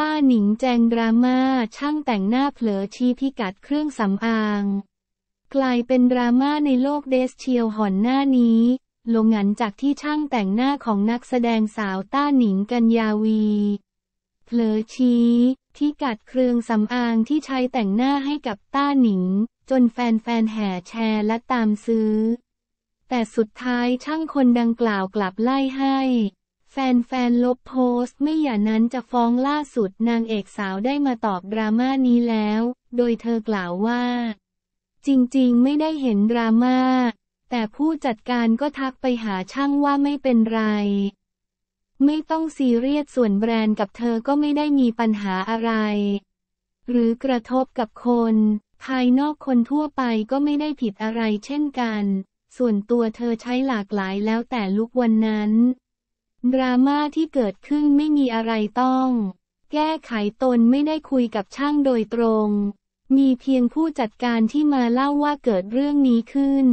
ต้าหนิง แจงดราม่าช่างแต่งหน้าเผลอชี้พิกัดเครื่องสำอางกลายเป็นดราม่าในโลกเดสเชียวหอนหน้านี้ลงหันจากที่ช่างแต่งหน้าของนักแสดงสาวต้าหนิงกัญญาวีเผลอชี้ที่กัดเครื่องสำอางที่ใช้แต่งหน้าให้กับต้าหนิง จนแฟนๆแห่แชร์และตามซื้อ แต่สุดท้ายช่างคนดังกล่าวกลับไล่ให้แฟนๆลบโพสต์ไม่อย่างนั้นจะฟ้องล่าสุดนางเอกสาวได้มาตอบดราม่านี้แล้ว โดยเธอกล่าวว่า จริงๆไม่ได้เห็นดราม่าแต่ผู้จัดการก็ทักไปหาช่างว่าไม่เป็นไร ไม่ต้องซีเรียสส่วนแบรนด์กับเธอก็ไม่ได้มีปัญหาอะไร หรือกระทบกับคนภายนอกคนทั่วไปก็ไม่ได้ผิดอะไรเช่นกัน ส่วนตัวเธอใช้หลากหลายแล้วแต่ลุกวันนั้นดราม่าที่เกิดขึ้นไม่มีอะไรต้อง แก้ไขตนไม่ได้คุยกับช่างโดยตรง มีเพียงผู้จัดการที่มาเล่าว่าเกิดเรื่องนี้ขึ้น